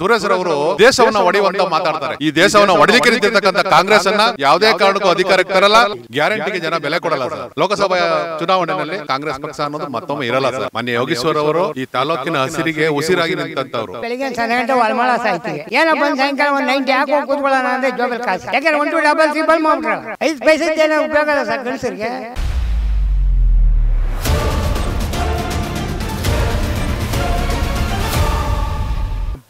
ಸುರೇಶ್ ಅವರು ದೇಶವನ್ನ ಒಡೆಯುವಂತ ಮಾತಾಡ್ತಾರೆ ಈ ದೇಶವನ್ನ ಒಡೆದಿಕ್ಕೆ ನಿಂತಿರ್ತಕ್ಕಂಥ ಕಾಂಗ್ರೆಸ್ ಅನ್ನ ಯಾವುದೇ ಕಾರಣಕ್ಕೂ ಅಧಿಕಾರಕ್ಕೆ ತರಲ್ಲ ಗ್ಯಾರಂಟಿಗೆ ಜನ ಬೆಲೆ ಕೊಡಲ್ಲ ಸರ್ ಲೋಕಸಭಾ ಚುನಾವಣೆಯಲ್ಲಿ ಕಾಂಗ್ರೆಸ್ ಪಕ್ಷ ಅನ್ನೋದು ಮತ್ತೊಮ್ಮೆ ಇರಲ್ಲ ಸರ್ ಮಾನ್ಯ ಯೋಗೇಶ್ವರ್ ಅವರು ಈ ತಾಲೂಕಿನ ಹಸಿರಿಗೆ ಉಸಿರಾಗಿ ನಿಂತವರು ಬೆಳಿಗ್ಗೆ ಏನೋ ಸಾಯಂಕಾಲ ಒಂದ್ ನೈಂಟಿ ಹಾಕೋ ಕೂತ್ಕೊಳ್ಳೋಣ ಅಂದ್ರೆ ಜೋಗಲ್ ಕಾಸು ಯಾಕಂದ್ರೆ ಒಂದು ಡಬಲ್ ತ್ರಿಬಲ್ ಮಾಡ್ಬಿಟ್ರ ಐದು ಪೈಸೆ ಉಪಯೋಗ ಸರ್ ಗಂಡಸರಿಗೆ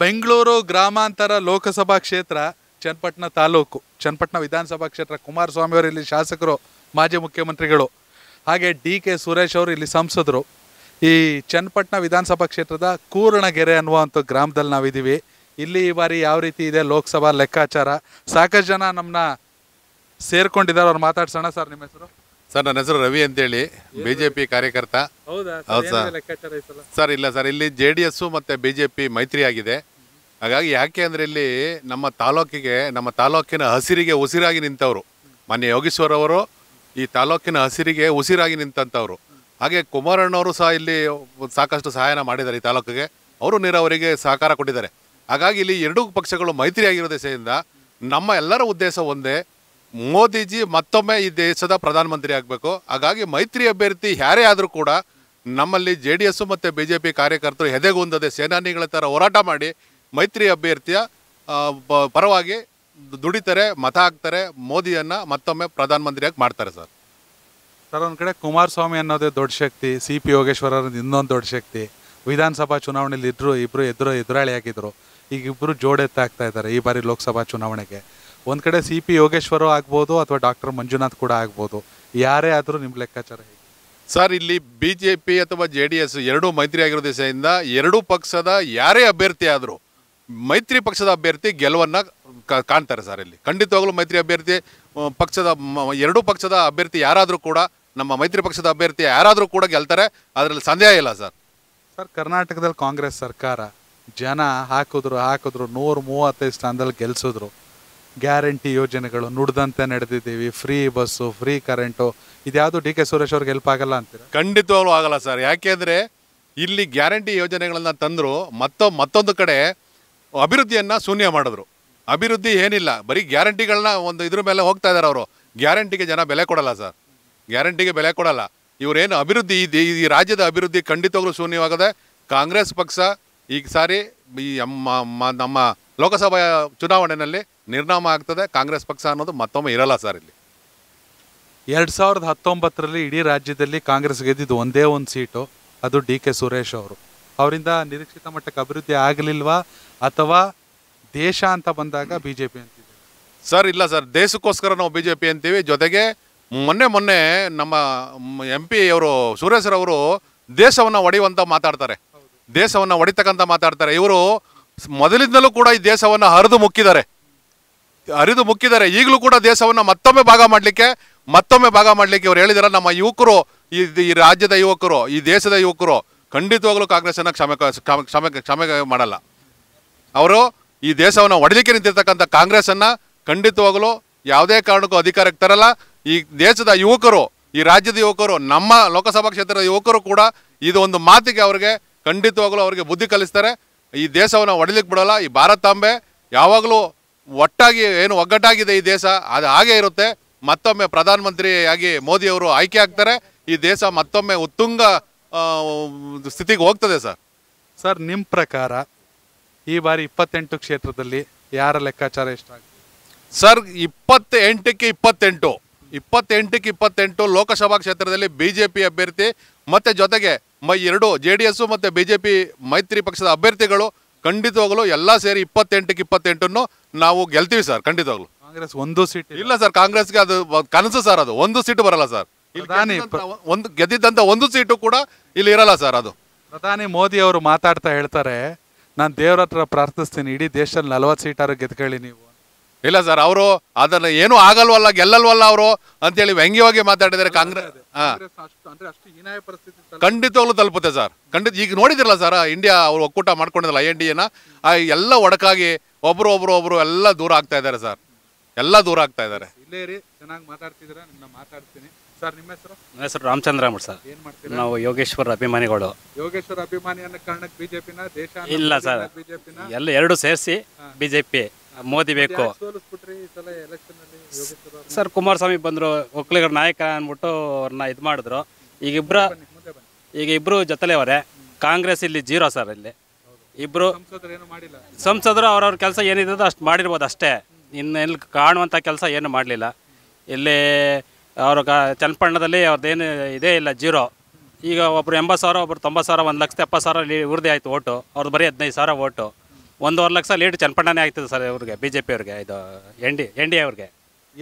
ಬೆಂಗಳೂರು ಗ್ರಾಮಾಂತರ ಲೋಕಸಭಾ ಕ್ಷೇತ್ರ ಚನ್ನಪಟ್ಟಣ ತಾಲೂಕು ಚನ್ನಪಟ್ಟಣ ವಿಧಾನಸಭಾ ಕ್ಷೇತ್ರ ಕುಮಾರಸ್ವಾಮಿ ಅವರು ಇಲ್ಲಿ ಶಾಸಕರು ಮಾಜಿ ಮುಖ್ಯಮಂತ್ರಿಗಳು ಹಾಗೆ ಡಿ ಕೆ ಸುರೇಶ್ ಅವರು ಇಲ್ಲಿ ಸಂಸದರು ಈ ಚನ್ನಪಟ್ಟಣ ವಿಧಾನಸಭಾ ಕ್ಷೇತ್ರದ ಕೂರ್ಣಗೆರೆ ಅನ್ನುವಂಥ ಗ್ರಾಮದಲ್ಲಿ ನಾವಿದ್ದೀವಿ ಇಲ್ಲಿ ಈ ಬಾರಿ ಯಾವ ರೀತಿ ಇದೆ ಲೋಕಸಭಾ ಲೆಕ್ಕಾಚಾರ ಸಾಕಷ್ಟು ಜನ ನಮ್ಮನ್ನ ಸೇರ್ಕೊಂಡಿದ್ದಾರೆ ಅವ್ರು ಮಾತಾಡ್ಸೋಣ ಸರ್ ನಿಮ್ಮ ಹೆಸರು ಸರ್ ನನ್ನ ಹೆಸರು ರವಿ ಅಂತೇಳಿ ಪಿ ಕಾರ್ಯಕರ್ತ ಹೌದಾ ಲೆಕ್ಕಾಚಾರ ಸರ್ ಇಲ್ಲ ಸರ್ ಇಲ್ಲಿ ಜೆ ಡಿ ಎಸ್ ಮತ್ತೆ ಬಿಜೆಪಿ ಮೈತ್ರಿ ಆಗಿದೆ ಹಾಗಾಗಿ ಯಾಕೆ ಅಂದರೆ ಇಲ್ಲಿ ನಮ್ಮ ತಾಲೂಕಿಗೆ ನಮ್ಮ ತಾಲೂಕಿನ ಹಸಿರಿಗೆ ಉಸಿರಾಗಿ ನಿಂತವರು ಮಾನ್ಯ ಅವರು ಈ ತಾಲೂಕಿನ ಹಸಿರಿಗೆ ಉಸಿರಾಗಿ ನಿಂತವರು ಹಾಗೆ ಕುಮಾರಣ್ಣವರು ಸಹ ಇಲ್ಲಿ ಸಾಕಷ್ಟು ಸಹಾಯನ ಮಾಡಿದ್ದಾರೆ ಈ ತಾಲೂಕಿಗೆ ಅವರು ನೀರಾವರಿಗೆ ಸಹಕಾರ ಕೊಟ್ಟಿದ್ದಾರೆ ಹಾಗಾಗಿ ಇಲ್ಲಿ ಎರಡೂ ಪಕ್ಷಗಳು ಆಗಿರೋ ದೇಶದಿಂದ ನಮ್ಮ ಎಲ್ಲರ ಉದ್ದೇಶ ಒಂದೇ ಮೋದಿಜಿ ಮತ್ತೊಮ್ಮೆ ಈ ದೇಶದ ಪ್ರಧಾನಮಂತ್ರಿ ಆಗಬೇಕು ಹಾಗಾಗಿ ಮೈತ್ರಿ ಅಭ್ಯರ್ಥಿ ಯಾರೇ ಆದರೂ ಕೂಡ ನಮ್ಮಲ್ಲಿ ಜೆ ಡಿ ಎಸ್ಸು ಮತ್ತು ಬಿ ಜೆ ಪಿ ಕಾರ್ಯಕರ್ತರು ಎದೆಗುಂದದೆ ಸೇನಾನಿಗಳ ಥರ ಹೋರಾಟ ಮಾಡಿ ಮೈತ್ರಿ ಅಭ್ಯರ್ಥಿಯ ಪರವಾಗಿ ದುಡಿತಾರೆ ಮತ ಹಾಕ್ತಾರೆ ಮೋದಿಯನ್ನು ಮತ್ತೊಮ್ಮೆ ಪ್ರಧಾನಮಂತ್ರಿಯಾಗಿ ಮಾಡ್ತಾರೆ ಸರ್ ಸರ್ ಒಂದು ಕಡೆ ಕುಮಾರಸ್ವಾಮಿ ಅನ್ನೋದೇ ದೊಡ್ಡ ಶಕ್ತಿ ಸಿ ಪಿ ಯೋಗೇಶ್ವರ ಇನ್ನೊಂದು ದೊಡ್ಡ ಶಕ್ತಿ ವಿಧಾನಸಭಾ ಚುನಾವಣೆಯಲ್ಲಿ ಇದ್ರು ಇಬ್ರು ಎದುರು ಎದುರಾಳಿ ಹಾಕಿದ್ರು ಈಗ ಇಬ್ಬರು ಜೋಡೆತ್ತಾಗ್ತಾ ಇದ್ದಾರೆ ಈ ಬಾರಿ ಲೋಕಸಭಾ ಚುನಾವಣೆಗೆ ಒಂದು ಕಡೆ ಸಿ ಪಿ ಯೋಗೇಶ್ವರ ಆಗ್ಬೋದು ಅಥವಾ ಡಾಕ್ಟರ್ ಮಂಜುನಾಥ್ ಕೂಡ ಆಗ್ಬೋದು ಯಾರೇ ಆದರೂ ನಿಮ್ಮ ಲೆಕ್ಕಾಚಾರ ಹೇಗೆ ಸರ್ ಇಲ್ಲಿ ಬಿ ಜೆ ಪಿ ಅಥವಾ ಜೆ ಡಿ ಎಸ್ ಎರಡೂ ಮೈತ್ರಿ ಆಗಿರೋ ದಿಸೆಯಿಂದ ಎರಡೂ ಪಕ್ಷದ ಯಾರೇ ಅಭ್ಯರ್ಥಿ ಆದರೂ ಮೈತ್ರಿ ಪಕ್ಷದ ಅಭ್ಯರ್ಥಿ ಗೆಲುವನ್ನು ಕಾಣ್ತಾರೆ ಸರ್ ಇಲ್ಲಿ ಖಂಡಿತವಾಗ್ಲೂ ಮೈತ್ರಿ ಅಭ್ಯರ್ಥಿ ಪಕ್ಷದ ಎರಡೂ ಪಕ್ಷದ ಅಭ್ಯರ್ಥಿ ಯಾರಾದರೂ ಕೂಡ ನಮ್ಮ ಮೈತ್ರಿ ಪಕ್ಷದ ಅಭ್ಯರ್ಥಿ ಯಾರಾದರೂ ಕೂಡ ಗೆಲ್ತಾರೆ ಅದರಲ್ಲಿ ಸಂದೇಹ ಇಲ್ಲ ಸರ್ ಸರ್ ಕರ್ನಾಟಕದಲ್ಲಿ ಕಾಂಗ್ರೆಸ್ ಸರ್ಕಾರ ಜನ ಹಾಕಿದ್ರು ಹಾಕಿದ್ರು ನೂರ ಮೂವತ್ತೈದು ಸ್ಥಾನದಲ್ಲಿ ಗೆಲ್ಸಿದ್ರು ಗ್ಯಾರಂಟಿ ಯೋಜನೆಗಳು ನುಡ್ದಂತೆ ನಡೆದಿದ್ದೀವಿ ಫ್ರೀ ಬಸ್ಸು ಫ್ರೀ ಕರೆಂಟು ಇದ್ಯಾವುದು ಡಿ ಕೆ ಸುರೇಶ್ ಅವ್ರಿಗೆ ಹೆಲ್ಪ್ ಆಗಲ್ಲ ಅಂತ ಖಂಡಿತವಾಗ್ಲೂ ಆಗಲ್ಲ ಸರ್ ಯಾಕೆಂದ್ರೆ ಇಲ್ಲಿ ಗ್ಯಾರಂಟಿ ಯೋಜನೆಗಳನ್ನು ತಂದರು ಮತ್ತೊ ಮತ್ತೊಂದು ಕಡೆ ಅಭಿವೃದ್ಧಿಯನ್ನು ಶೂನ್ಯ ಮಾಡಿದ್ರು ಅಭಿವೃದ್ಧಿ ಏನಿಲ್ಲ ಬರೀ ಗ್ಯಾರಂಟಿಗಳನ್ನ ಒಂದು ಇದ್ರ ಮೇಲೆ ಹೋಗ್ತಾ ಇದ್ದಾರೆ ಅವರು ಗ್ಯಾರಂಟಿಗೆ ಜನ ಬೆಲೆ ಕೊಡಲ್ಲ ಸರ್ ಗ್ಯಾರಂಟಿಗೆ ಬೆಲೆ ಕೊಡಲ್ಲ ಇವರೇನು ಅಭಿವೃದ್ಧಿ ಈ ಈ ರಾಜ್ಯದ ಅಭಿವೃದ್ಧಿ ಖಂಡಿತವಾಗ್ಲೂ ಶೂನ್ಯವಾಗದೆ ಕಾಂಗ್ರೆಸ್ ಪಕ್ಷ ಈ ಸಾರಿ ಈ ನಮ್ಮ ನಮ್ಮ ಲೋಕಸಭಾ ಚುನಾವಣೆಯಲ್ಲಿ ನಿರ್ನಾಮ ಆಗ್ತದೆ ಕಾಂಗ್ರೆಸ್ ಪಕ್ಷ ಅನ್ನೋದು ಮತ್ತೊಮ್ಮೆ ಇರಲ್ಲ ಸರ್ ಇಲ್ಲಿ ಎರಡು ಸಾವಿರದ ಹತ್ತೊಂಬತ್ತರಲ್ಲಿ ಇಡೀ ರಾಜ್ಯದಲ್ಲಿ ಕಾಂಗ್ರೆಸ್ ಗೆದ್ದಿದ್ದು ಒಂದೇ ಒಂದು ಸೀಟು ಅದು ಡಿ ಕೆ ಸುರೇಶ್ ಅವರು ಅವರಿಂದ ನಿರೀಕ್ಷಿತ ಮಟ್ಟಕ್ಕೆ ಅಭಿವೃದ್ಧಿ ಆಗಲಿಲ್ವಾ ಅಥವಾ ದೇಶ ಅಂತ ಬಂದಾಗ ಬಿ ಜೆ ಪಿ ಸರ್ ಇಲ್ಲ ಸರ್ ದೇಶಕ್ಕೋಸ್ಕರ ನಾವು ಬಿ ಜೆ ಪಿ ಅಂತೀವಿ ಜೊತೆಗೆ ಮೊನ್ನೆ ಮೊನ್ನೆ ನಮ್ಮ ಎಂ ಪಿ ಅವರು ಅವರು ದೇಶವನ್ನು ಒಡೆಯುವಂತ ಮಾತಾಡ್ತಾರೆ ದೇಶವನ್ನು ಒಡಿತಕ್ಕಂತ ಮಾತಾಡ್ತಾರೆ ಇವರು ಮೊದಲಿಂದಲೂ ಕೂಡ ಈ ದೇಶವನ್ನು ಹರಿದು ಮುಕ್ಕಿದ್ದಾರೆ ಹರಿದು ಮುಕ್ಕಿದ್ದಾರೆ ಈಗಲೂ ಕೂಡ ದೇಶವನ್ನು ಮತ್ತೊಮ್ಮೆ ಭಾಗ ಮಾಡಲಿಕ್ಕೆ ಮತ್ತೊಮ್ಮೆ ಭಾಗ ಮಾಡಲಿಕ್ಕೆ ಇವರು ಹೇಳಿದಾರೆ ನಮ್ಮ ಯುವಕರು ಈ ಈ ರಾಜ್ಯದ ಯುವಕರು ಈ ದೇಶದ ಯುವಕರು ಖಂಡಿತವಾಗ್ಲೂ ಅನ್ನ ಕ್ಷಮೆ ಕ್ಷಮೆ ಕ್ಷಮೆ ಮಾಡಲ್ಲ ಅವರು ಈ ದೇಶವನ್ನು ಒಡಲಿಕ್ಕೆ ನಿಂತಿರ್ತಕ್ಕಂಥ ಕಾಂಗ್ರೆಸ್ಸನ್ನು ಖಂಡಿತವಾಗಲೂ ಯಾವುದೇ ಕಾರಣಕ್ಕೂ ಅಧಿಕಾರಕ್ಕೆ ತರಲ್ಲ ಈ ದೇಶದ ಯುವಕರು ಈ ರಾಜ್ಯದ ಯುವಕರು ನಮ್ಮ ಲೋಕಸಭಾ ಕ್ಷೇತ್ರದ ಯುವಕರು ಕೂಡ ಇದು ಒಂದು ಮಾತಿಗೆ ಅವರಿಗೆ ಖಂಡಿತವಾಗಲೂ ಅವರಿಗೆ ಬುದ್ಧಿ ಕಲಿಸ್ತಾರೆ ಈ ದೇಶವನ್ನು ಒಡಲಿಕ್ಕೆ ಬಿಡೋಲ್ಲ ಈ ಭಾರತಾಂಬೆ ಯಾವಾಗಲೂ ಒಟ್ಟಾಗಿ ಏನು ಒಗ್ಗಟ್ಟಾಗಿದೆ ಈ ದೇಶ ಅದು ಹಾಗೆ ಇರುತ್ತೆ ಮತ್ತೊಮ್ಮೆ ಪ್ರಧಾನಮಂತ್ರಿಯಾಗಿ ಮೋದಿಯವರು ಆಯ್ಕೆ ಆಗ್ತಾರೆ ಈ ದೇಶ ಮತ್ತೊಮ್ಮೆ ಉತ್ತುಂಗ ಸ್ಥಿತಿಗೆ ಹೋಗ್ತದೆ ಸರ್ ಸರ್ ನಿಮ್ಮ ಪ್ರಕಾರ ಈ ಬಾರಿ ಇಪ್ಪತ್ತೆಂಟು ಕ್ಷೇತ್ರದಲ್ಲಿ ಯಾರ ಲೆಕ್ಕಾಚಾರ ಎಷ್ಟಾಗುತ್ತೆ ಸರ್ ಇಪ್ಪತ್ತೆಂಟಕ್ಕೆ ಇಪ್ಪತ್ತೆಂಟು ಇಪ್ಪತ್ತೆಂಟಕ್ಕೆ ಇಪ್ಪತ್ತೆಂಟು ಲೋಕಸಭಾ ಕ್ಷೇತ್ರದಲ್ಲಿ ಬಿ ಜೆ ಪಿ ಅಭ್ಯರ್ಥಿ ಮತ್ತು ಜೊತೆಗೆ ಮೈ ಎರಡು ಜೆ ಡಿ ಎಸ್ಸು ಮತ್ತು ಬಿ ಜೆ ಪಿ ಮೈತ್ರಿ ಪಕ್ಷದ ಅಭ್ಯರ್ಥಿಗಳು ಖಂಡಿತವಾಗಲು ಎಲ್ಲ ಸೇರಿ ಇಪ್ಪತ್ತೆಂಟಕ್ಕೆ ಇಪ್ಪತ್ತೆಂಟನ್ನು ನಾವು ಗೆಲ್ತೀವಿ ಸರ್ ಖಂಡಿತವಾಗ್ಲು ಕಾಂಗ್ರೆಸ್ ಒಂದು ಸೀಟ್ ಇಲ್ಲ ಸರ್ ಕಾಂಗ್ರೆಸ್ಗೆ ಅದು ಕನಸು ಸರ್ ಅದು ಒಂದು ಸೀಟು ಬರಲ್ಲ ಸರ್ ಒಂದು ಗೆದ್ದಿದ್ದಂಥ ಒಂದು ಸೀಟು ಕೂಡ ಇಲ್ಲಿ ಇರಲ್ಲ ಸರ್ ಅದು ಪ್ರಧಾನಿ ಮೋದಿ ಅವರು ಮಾತಾಡ್ತಾ ಹೇಳ್ತಾರೆ ನಾನು ದೇವ್ರ ಹತ್ರ ಪ್ರಾರ್ಥಿಸ್ತೀನಿ ಇಡೀ ದೇಶದಲ್ಲಿ ನಲ್ವತ್ತು ಸೀಟಾರು ಗೆದ್ಕೊಳ್ಳಿ ನೀವು ಇಲ್ಲ ಸರ್ ಅವರು ಅದನ್ನ ಏನು ಆಗಲ್ವಲ್ಲ ಗೆಲ್ಲಲ್ವಲ್ಲ ಅವರು ಅಂತೇಳಿ ವ್ಯಂಗ್ಯವಾಗಿ ಮಾತಾಡಿದರೆ ಕಾಂಗ್ರೆಸ್ ಖಂಡಿತವಾಗ್ಲೂ ತಲುಪುತ್ತೆ ಸರ್ ಖಂಡಿತ ಈಗ ನೋಡಿದಿರಲ್ಲ ಸರ್ ಇಂಡಿಯಾ ಅವ್ರು ಒಕ್ಕೂಟ ಮಾಡ್ಕೊಂಡಿದ್ರಲ್ಲ ಐ ಎನ್ ಡಿ ಎನ ಎಲ್ಲ ಒಡಕಾಗಿ ಒಬ್ರು ಒಬ್ರು ಒಬ್ರು ಎಲ್ಲ ದೂರ ಆಗ್ತಾ ಇದ್ದಾರೆ ಸರ್ ಎಲ್ಲ ದೂರ ಆಗ್ತಾ ಇದ್ದಾರೆ ಇಲ್ಲೇ ಚೆನ್ನಾಗಿ ಮಾತಾಡ್ತಿದ್ದೀರಾ ಮಾತಾಡ್ತೀನಿ ಸರ್ ನಿಮ್ಮ ಹೆಸರು ನನ್ನ ರಾಮಚಂದ್ರ ಅಂಬಡ್ ಸರ್ ನಾವು ಯೋಗೇಶ್ವರ ಅಭಿಮಾನಿಗಳು ಯೋಗೇಶ್ವರ ಅಭಿಮಾನಿ ಅನ್ನೋ ಕಾರಣಕ್ಕೆ ಬಿಜೆಪಿನ ದೇಶ ಇಲ್ಲ ಸರ್ ಬಿಜೆಪಿನ ಎಲ್ಲ ಎರಡು ಸೇರಿಸಿ ಬಿಜೆಪಿ ಮೋದಿ ಬೇಕು ಸರ್ ಕುಮಾರಸ್ವಾಮಿ ಬಂದ್ರು ಒಕ್ಕಲಿಗರ ನಾಯಕ ಅಂದ್ಬಿಟ್ಟು ಅವ್ರನ್ನ ಇದು ಮಾಡಿದ್ರು ಈಗ ಇಬ್ಬರ ಈಗ ಇಬ್ರು ಜೊತೆಲೇ ಅವರೇ ಕಾಂಗ್ರೆಸ್ ಇಲ್ಲಿ ಜೀರೋ ಸರ್ ಇಲ್ಲಿ ಇಬ್ರು ಸಂಸದರು ಅವ್ರವ್ರ ಕೆಲಸ ಏನಿದ್ರು ಅಷ್ಟು ಮಾಡಿರ್ಬೋದು ಅಷ್ಟೇ ಇನ್ನೆಲ್ಲಿ ಕಾಣುವಂಥ ಕೆಲಸ ಏನು ಮಾಡಲಿಲ್ಲ ಇಲ್ಲಿ ಅವರ ಕ ಚನ್ನಪಣ್ಣದಲ್ಲಿ ಅವ್ರದ್ದೇನು ಇದೇ ಇಲ್ಲ ಜೀರೋ ಈಗ ಒಬ್ಬರು ಎಂಬತ್ತು ಸಾವಿರ ಒಬ್ಬರು ತೊಂಬತ್ತು ಸಾವಿರ ಒಂದು ಲಕ್ಷದ ಎಪ್ಪತ್ತು ಸಾವಿರ ಲೀ ಇವ್ರದ್ದೇ ಆಯಿತು ಓಟು ಅವ್ರದ್ದು ಬರೀ ಹದಿನೈದು ಸಾವಿರ ಓಟು ಒಂದೂವರೆ ಲಕ್ಷ ಲೀಡ್ ಚನ್ಪಣ್ಣನೇ ಆಗ್ತದೆ ಸರ್ ಇವ್ರಿಗೆ ಬಿ ಜೆ ಪಿ ಅವ್ರಿಗೆ ಇದು ಎನ್ ಡಿ ಎನ್ ಡಿ ಅವ್ರಿಗೆ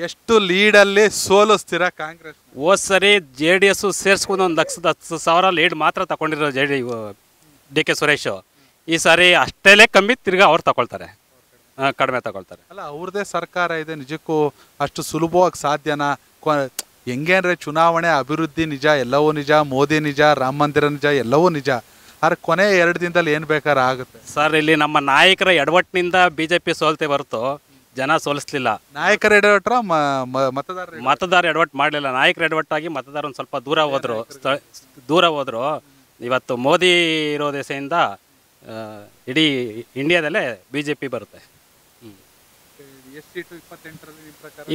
ಎಷ್ಟು ಲೀಡಲ್ಲಿ ಸೋಲಿಸ್ತೀರಾ ಕಾಂಗ್ರೆಸ್ ಹೋದ್ ಸರಿ ಜೆ ಡಿ ಎಸ್ಸು ಸೇರಿಸ್ಕೊಂಡು ಒಂದು ಲಕ್ಷದ ಹತ್ತು ಸಾವಿರ ಲೀಡ್ ಮಾತ್ರ ತಗೊಂಡಿರೋ ಜೆ ಡಿ ಡಿ ಕೆ ಸುರೇಶು ಈ ಸಾರಿ ಅಷ್ಟೇಲೇ ಕಮ್ಮಿ ತಿರ್ಗಿ ಅವ್ರು ತಗೊಳ್ತಾರೆ ಕಡಿಮೆ ತಗೊಳ್ತಾರೆ ಅಲ್ಲ ಅವ್ರದೇ ಸರ್ಕಾರ ಇದೆ ನಿಜಕ್ಕೂ ಅಷ್ಟು ಸುಲಭವಾಗಿ ಸಾಧ್ಯನಾ ಹೆಂಗೆ ಚುನಾವಣೆ ಅಭಿವೃದ್ಧಿ ನಿಜ ಎಲ್ಲವೂ ನಿಜ ಮೋದಿ ನಿಜ ರಾಮ ಮಂದಿರ ನಿಜ ಎಲ್ಲವೂ ನಿಜ ಆದ್ರೆ ಕೊನೆ ಎರಡು ದಿನದಲ್ಲಿ ಏನು ಬೇಕಾದ್ರೆ ಆಗುತ್ತೆ ಸರ್ ಇಲ್ಲಿ ನಮ್ಮ ನಾಯಕರ ಎಡವಟ್ಟಿನಿಂದ ಬಿ ಜೆ ಪಿ ಸೋಲ್ತೆ ಬರ್ತು ಜನ ಸೋಲಿಸ್ಲಿಲ್ಲ ನಾಯಕರ ಎಡವಟ್ರ ಮತದಾರ ಮತದಾರ ಎಡವಟ್ಟು ಮಾಡಲಿಲ್ಲ ನಾಯಕರ ಎಡವಟ್ಟಾಗಿ ಮತದಾರ ಒಂದು ಸ್ವಲ್ಪ ದೂರ ಹೋದರು ದೂರ ಹೋದರು ಇವತ್ತು ಮೋದಿ ಇರೋ ದೆಸೆಯಿಂದ ಇಡೀ ಇಂಡಿಯಾದಲ್ಲೇ ಬಿ ಜೆ ಪಿ ಬರುತ್ತೆ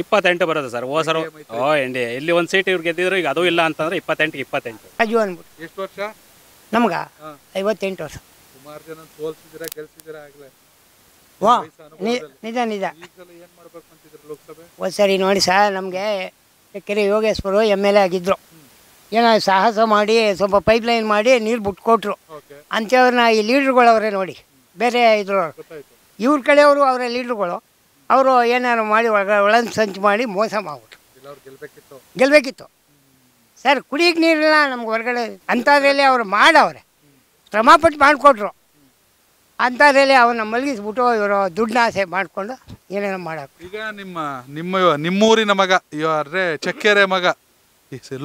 ಇಪ್ಪತ್ತೆಂಟು ಬರೋದು ಸರ್ ಓ ಸರ್ ಓ ಎಂಡಿ ಇಲ್ಲಿ ಒಂದು ಸೀಟ್ ಇವ್ರು ಗೆದ್ದಿದ್ರು ಈಗ ಅದು ಇಲ್ಲ ಅಂತಂದ್ರೆ ಇಪ್ಪತ್ತೆಂಟು ಇಪ್ಪತ್ತೆಂಟು ರಾಜು ಅಂದ್ಬಿಟ್ಟು ಎಷ್ಟು ವರ್ಷ ಐವತ್ತೆಂಟು ವರ್ಷ ಸುಮಾರು ಜನ ಆಗಲೇ ವಾ ನಿಜ ನಿಜ ಒಂದು ಸರಿ ನೋಡಿ ಸರ್ ನಮಗೆ ಕೆರೆ ಯೋಗೇಶ್ವರು ಎಮ್ ಎಲ್ ಎ ಆಗಿದ್ರು ಏನೋ ಸಾಹಸ ಮಾಡಿ ಸ್ವಲ್ಪ ಪೈಪ್ ಲೈನ್ ಮಾಡಿ ನೀರು ಬಿಟ್ಕೊಟ್ರು ಅಂಥವ್ರನ್ನ ಈ ಲೀಡ್ರುಗಳವ್ರೆ ನೋಡಿ ಬೇರೆ ಇದ್ರು ಇವ್ರ ಕಡೆಯವರು ಅವರೇ ಲೀಡ್ರುಗಳು ಅವರು ಏನಾದ್ರು ಮಾಡಿ ಒಳಗ ಒಳಗೆ ಸಂಚು ಮಾಡಿ ಮೋಸ ಮಾಡ್ಬಿಟ್ರು ಗೆಲ್ಲಬೇಕಿತ್ತು ಸರ್ ಕುಡಿಯಕ್ಕೆ ನೀರಿಲ್ಲ ನಮ್ಗೆ ಹೊರಗಡೆ ಅಂಥದ್ರಲ್ಲಿ ಅವ್ರು ಮಾಡವ್ರೆ ಶ್ರಮಪಟ್ಟು ಮಾಡಿಕೊಟ್ರು ಅಂಥದ್ರಲ್ಲಿ ಅವ್ರನ್ನ ಮಲಗಿಸ್ಬಿಟ್ಟು ಇವರು ದುಡ್ಡನ್ನ ಆಸೆ ಮಾಡಿಕೊಂಡು ಏನೇನೋ ಮಾಡೋದು ಈಗ ನಿಮ್ಮ ನಿಮ್ಮ ನಿಮ್ಮೂರಿನ ಮಗ ಇವರೇ ಚಕ್ಕೆರೆ ಮಗ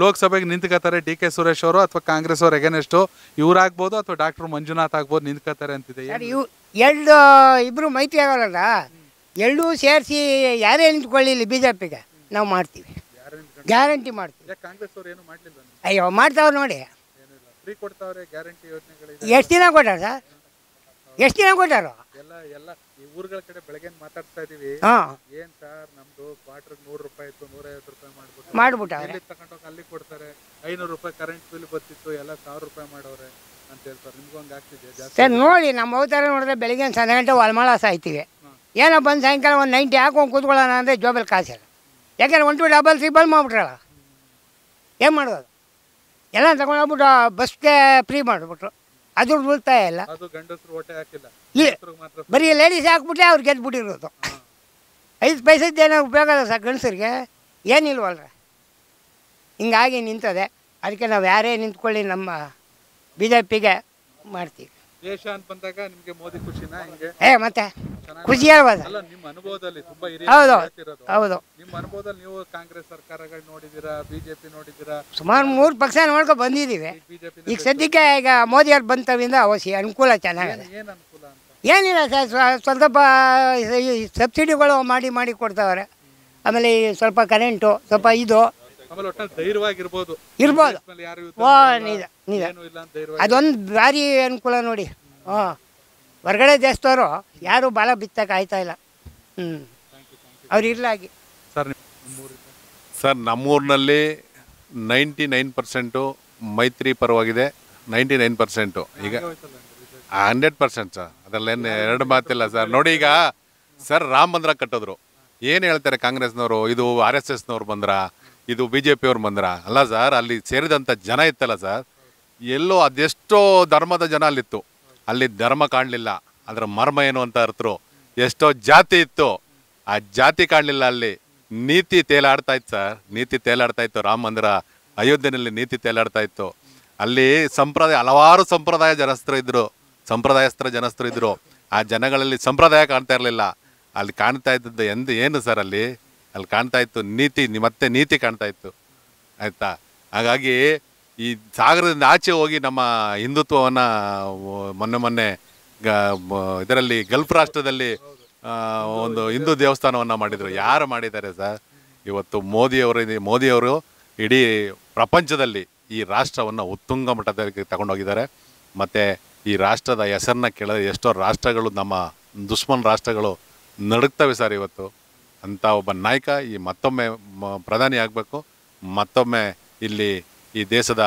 ಲೋಕಸಭೆಗೆ ನಿಂತ್ಕೋತಾರೆ ಡಿ ಕೆ ಸುರೇಶ್ ಅವರು ಅಥವಾ ಕಾಂಗ್ರೆಸ್ ಅವ್ರು ಎಗನೆಸ್ಟು ಇವರಾಗ್ಬೋದು ಅಥವಾ ಡಾಕ್ಟರ್ ಮಂಜುನಾಥ್ ಆಗ್ಬೋದು ನಿಂತ್ಕೋತಾರೆ ಅಂತಿದೆ ಎರಡು ಇಬ್ಬರು ಮೈತ್ರಿ ಆಗೋಲ್ಲ ಎರಡೂ ಸೇರಿಸಿ ಯಾರೇ ನಿಂತ್ಕೊಳ್ಳಿಲ್ಲ ಬಿ ನಾವು ಮಾಡ್ತೀವಿ ಗ್ಯಾರಂಟಿ ಮಾಡ್ತೀವಿ ಅಯ್ಯೋ ಮಾಡ್ತಾವ್ರು ನೋಡಿ ಎಷ್ಟು ದಿನ ಕೊಟ್ಟಾರ ಸರ್ ಎಷ್ಟು ದಿನ ಕೊಟ್ಟಾರು ಎಲ್ಲ ಎಲ್ಲ ಈ ಊರುಗಳ ಕಡೆ ಬೆಳಗ್ಗೆ ಮಾತಾಡ್ತಾ ಇದೀವಿ ಏನ್ ಸರ್ ನಮ್ದು ಕ್ವಾರ್ಟರ್ ನೂರು ರೂಪಾಯಿ ಇತ್ತು ನೂರೈವತ್ತು ರೂಪಾಯಿ ಮಾಡ್ಬಿಟ್ಟು ಮಾಡ್ಬಿಟ್ಟ ಇಲ್ಲಿ ತಗೊಂಡೋಗಿ ಅಲ್ಲಿ ಕೊಡ್ತಾರೆ ಐನೂರು ರೂಪಾಯಿ ಕರೆಂಟ್ ಬಿಲ್ ಬರ್ತಿತ್ತು ಎಲ್ಲ ಸಾವಿರ ರೂಪಾಯಿ ಮಾಡೋರೆ ಅಂತ ಹೇಳ್ತಾರೆ ನಿಮ್ಗೆ ಆಗ್ತಿದೆ ಸರ್ ನೋಡಿ ನಮ್ಮ ಅವತಾರ ನೋಡಿದ್ರೆ ಬೆಳಿಗ್ಗೆ ಒಂದು ಸಣ್ಣ ಗಂಟೆ ಒಳಮಾಳ ಸಾಯ್ತೀವಿ ಏನೋ ಬಂದು ಸಾಯಂಕಾಲ ಒಂದು ನೈಂಟಿ ಹಾಕೊಂಡು ಕೂತ್ಕೊಳ್ಳೋಣ ಅಂದರೆ ಜೋಬಲ್ಲಿ ಕಾಸಿಲ್ಲ ಯಾಕಂದ್ರೆ ಒನ್ ಟು ಡಬಲ್ ಸಿಬಲ್ ಮಾಡ್ಬಿಟ್ರಲ್ಲ ಏನು ಮಾಡೋದು ಎಲ್ಲ ತಗೊಂಡೋಗ್ಬಿಟ್ಟು ಬಸ್ಗೆ ಫ್ರೀ ಮಾಡಿಬಿಟ್ರು ಅದು ಉಳಿತಾಯ ಇಲ್ಲ ಬರೀ ಲೇಡೀಸ್ ಹಾಕ್ಬಿಟ್ಟೆ ಅವ್ರು ಗೆದ್ದುಬಿಟ್ಟಿರೋದು ಐದು ಪೈಸದ್ದು ಏನೋ ಉಪಯೋಗ ಅಲ್ಲ ಸರ್ ಗಂಡಸರಿಗೆ ಏನಿಲ್ವಲ್ರ ಹಿಂಗಾಗಿ ನಿಂತದೆ ಅದಕ್ಕೆ ನಾವು ಯಾರೇ ನಿಂತ್ಕೊಳ್ಳಿ ನಮ್ಮ ಬಿ ಜೆ ಪಿಗೆ ಮಾಡ್ತೀವಿ ದೇಶ ಅಂತ ಬಂದಾಗ ನಿಮಗೆ ಮೋದಿ ಖುಷಿನ ಹಿಂಗೆ ಏ ಮತ್ತೆ ಖುಷಿ ಹೇಳ್ಬೋದು ಅಲ್ಲ ನಿಮ್ಮ ಅನುಭವದಲ್ಲಿ ತುಂಬಾ ಹಿರಿಯ ಹೌದು ಹೌದು ನಿಮ್ಮ ಅನುಭವದಲ್ಲಿ ನೀವು ಕಾಂಗ್ರೆಸ್ ಸರ್ಕಾರಗಳು ನೋಡಿದಿರಾ ಬಿಜೆಪಿ ನೋಡಿದಿರಾ ಸುಮಾರು ಮೂರು ಪಕ್ಷ ನೋಡ್ಕೊಂಡು ಬಂದಿದ್ದೀವಿ ಬಿಜೆಪಿ ಈಗ ಸದ್ಯಕ್ಕೆ ಈಗ ಮೋದಿ ಅವ್ರು ಬಂತವಿಂದ ಅವಶ್ಯ ಅನುಕೂಲ ಚೆನ್ನಾಗಿದೆ ಏನು ಅನುಕೂಲ ಅಂತ ಏನಿಲ್ಲ ಸರ್ ಸ್ವಲ್ಪ ಈ ಸಬ್ಸಿಡಿಗಳು ಮಾಡಿ ಮಾಡಿ ಕೊಡ್ತಾವ್ರೆ ಆಮೇಲೆ ಸ್ವಲ್ಪ ಕರೆಂಟು ಸ್ವಲ್ಪ ಇದು ಇರ್ಬೋದು ಅದೊಂದು ಭಾರಿ ಅನುಕೂಲ ನೋಡಿ ಹ್ಞೂ ಹೊರಗಡೆ ದೇಶದವರು ಯಾರು ಭಾಳ ಬಿತ್ತಕ್ಕೆ ಆಯ್ತಾ ಇಲ್ಲ ಹ್ಮ್ ಅವ್ರು ಇರಲಾಗಿ ಸರ್ ಸರ್ ನಮ್ಮೂರಿನಲ್ಲಿ ನೈಂಟಿ ನೈನ್ ಪರ್ಸೆಂಟು ಮೈತ್ರಿ ಪರವಾಗಿದೆ ನೈಂಟಿ ನೈನ್ ಪರ್ಸೆಂಟು ಈಗ ಹಂಡ್ರೆಡ್ ಪರ್ಸೆಂಟ್ ಸರ್ ಅದರಲ್ಲೇನು ಎರಡು ಮಾತಿಲ್ಲ ಸರ್ ನೋಡಿ ಈಗ ಸರ್ ರಾಮ ಮಂದಿರ ಕಟ್ಟಿದ್ರು ಏನು ಹೇಳ್ತಾರೆ ಕಾಂಗ್ರೆಸ್ನವರು ಇದು ಆರ್ ಎಸ್ ಎಸ್ನವ್ರು ಬಂದ್ರ ಇದು ಬಿ ಜೆ ಪಿಯವ್ರು ಬಂದ್ರ ಅಲ್ಲ ಸರ್ ಅಲ್ಲಿ ಸೇರಿದಂಥ ಜನ ಇತ್ತಲ್ಲ ಸರ್ ಎಲ್ಲೋ ಅದೆಷ್ಟೋ ಧರ್ಮದ ಜನ ಅಲ್ಲಿತ್ತು ಅಲ್ಲಿ ಧರ್ಮ ಕಾಣಲಿಲ್ಲ ಅದರ ಮರ್ಮ ಏನು ಅಂತ ಅರ್ಥರು ಎಷ್ಟೋ ಜಾತಿ ಇತ್ತು ಆ ಜಾತಿ ಕಾಣಲಿಲ್ಲ ಅಲ್ಲಿ ನೀತಿ ತೇಲಾಡ್ತಾ ಇತ್ತು ಸರ್ ನೀತಿ ತೇಲಾಡ್ತಾ ಇತ್ತು ರಾಮ ಮಂದಿರ ಅಯೋಧ್ಯೆಯಲ್ಲಿ ನೀತಿ ತೇಲಾಡ್ತಾ ಇತ್ತು ಅಲ್ಲಿ ಸಂಪ್ರದಾಯ ಹಲವಾರು ಸಂಪ್ರದಾಯ ಜನಸ್ಥರು ಇದ್ದರು ಸಂಪ್ರದಾಯಸ್ಥರ ಜನಸ್ಥರು ಇದ್ದರು ಆ ಜನಗಳಲ್ಲಿ ಸಂಪ್ರದಾಯ ಕಾಣ್ತಾ ಇರಲಿಲ್ಲ ಅಲ್ಲಿ ಕಾಣ್ತಾ ಇದ್ದದ್ದು ಎಂದು ಏನು ಸರ್ ಅಲ್ಲಿ ಅಲ್ಲಿ ಕಾಣ್ತಾ ಇತ್ತು ನೀತಿ ಮತ್ತೆ ನೀತಿ ಕಾಣ್ತಾ ಇತ್ತು ಆಯಿತಾ ಹಾಗಾಗಿ ಈ ಸಾಗರದಿಂದ ಆಚೆ ಹೋಗಿ ನಮ್ಮ ಹಿಂದುತ್ವವನ್ನು ಮೊನ್ನೆ ಮೊನ್ನೆ ಇದರಲ್ಲಿ ಗಲ್ಫ್ ರಾಷ್ಟ್ರದಲ್ಲಿ ಒಂದು ಹಿಂದೂ ದೇವಸ್ಥಾನವನ್ನು ಮಾಡಿದರು ಯಾರು ಮಾಡಿದ್ದಾರೆ ಸರ್ ಇವತ್ತು ಮೋದಿಯವರು ಮೋದಿಯವರು ಇಡೀ ಪ್ರಪಂಚದಲ್ಲಿ ಈ ರಾಷ್ಟ್ರವನ್ನು ಉತ್ತುಂಗ ಮಟ್ಟದಲ್ಲಿ ತಗೊಂಡೋಗಿದ್ದಾರೆ ಮತ್ತು ಈ ರಾಷ್ಟ್ರದ ಹೆಸರನ್ನ ಕೇಳಿದ್ರೆ ಎಷ್ಟೋ ರಾಷ್ಟ್ರಗಳು ನಮ್ಮ ದುಷ್ಮನ್ ರಾಷ್ಟ್ರಗಳು ನಡುಕ್ತವೆ ಸರ್ ಇವತ್ತು ಅಂತ ಒಬ್ಬ ನಾಯಕ ಈ ಮತ್ತೊಮ್ಮೆ ಪ್ರಧಾನಿ ಆಗಬೇಕು ಮತ್ತೊಮ್ಮೆ ಇಲ್ಲಿ ಈ ದೇಶದ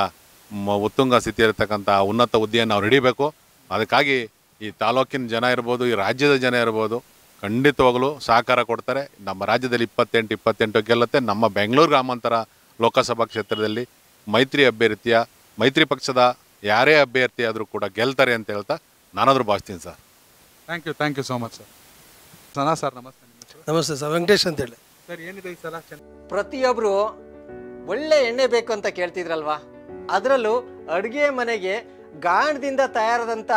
ಉತ್ತುಂಗ ಇರತಕ್ಕಂಥ ಉನ್ನತ ಹುದ್ದೆಯನ್ನು ಅವ್ರು ಹಿಡಿಬೇಕು ಅದಕ್ಕಾಗಿ ಈ ತಾಲೂಕಿನ ಜನ ಇರ್ಬೋದು ಈ ರಾಜ್ಯದ ಜನ ಇರ್ಬೋದು ಖಂಡಿತವಾಗಲೂ ಸಹಕಾರ ಕೊಡ್ತಾರೆ ನಮ್ಮ ರಾಜ್ಯದಲ್ಲಿ ಇಪ್ಪತ್ತೆಂಟು ಇಪ್ಪತ್ತೆಂಟು ಗೆಲ್ಲುತ್ತೆ ನಮ್ಮ ಬೆಂಗಳೂರು ಗ್ರಾಮಾಂತರ ಲೋಕಸಭಾ ಕ್ಷೇತ್ರದಲ್ಲಿ ಮೈತ್ರಿ ಅಭ್ಯರ್ಥಿಯ ಮೈತ್ರಿ ಪಕ್ಷದ ಯಾರೇ ಅಭ್ಯರ್ಥಿ ಆದರೂ ಕೂಡ ಗೆಲ್ತಾರೆ ಅಂತ ಹೇಳ್ತಾ ನಾನಾದರೂ ಭಾವಿಸ್ತೀನಿ sir thank you thank you so much sir ಸನಾ ಸರ್ ನಮಸ್ತೆ ನಮಸ್ತೆ ಸರ್ ವೆಂಕಟೇಶ್ ಅಂತೇಳಿ ಸರ್ ಪ್ರತಿಯೊಬ್ರು ಒಳ್ಳೆ ಎಣ್ಣೆ ಬೇಕು ಅಂತ ಕೇಳ್ತಿದ್ರಲ್ವಾ ಅದರಲ್ಲೂ ಅಡುಗೆ ಮನೆಗೆ ಗಾಣದಿಂದ ತಯಾರಾದಂಥ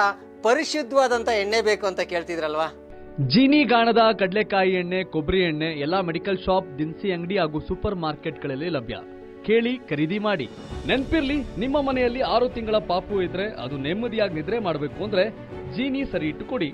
ಪರಿಶುದ್ಧವಾದಂತ ಎಣ್ಣೆ ಬೇಕು ಅಂತ ಕೇಳ್ತಿದ್ರಲ್ವಾ ಜೀನಿ ಗಾಣದ ಕಡಲೆಕಾಯಿ ಎಣ್ಣೆ ಕೊಬ್ಬರಿ ಎಣ್ಣೆ ಎಲ್ಲಾ ಮೆಡಿಕಲ್ ಶಾಪ್ ದಿನಸಿ ಅಂಗಡಿ ಹಾಗೂ ಸೂಪರ್ ಮಾರ್ಕೆಟ್ಗಳಲ್ಲಿ ಲಭ್ಯ ಕೇಳಿ ಖರೀದಿ ಮಾಡಿ ನೆನ್ಪಿರ್ಲಿ ನಿಮ್ಮ ಮನೆಯಲ್ಲಿ ಆರು ತಿಂಗಳ ಪಾಪು ಇದ್ರೆ ಅದು ನೆಮ್ಮದಿಯಾಗಿ ನಿದ್ರೆ ಮಾಡಬೇಕು ಅಂದ್ರೆ ಜೀನಿ ಸರಿ ಇಟ್ಟು ಕೊಡಿ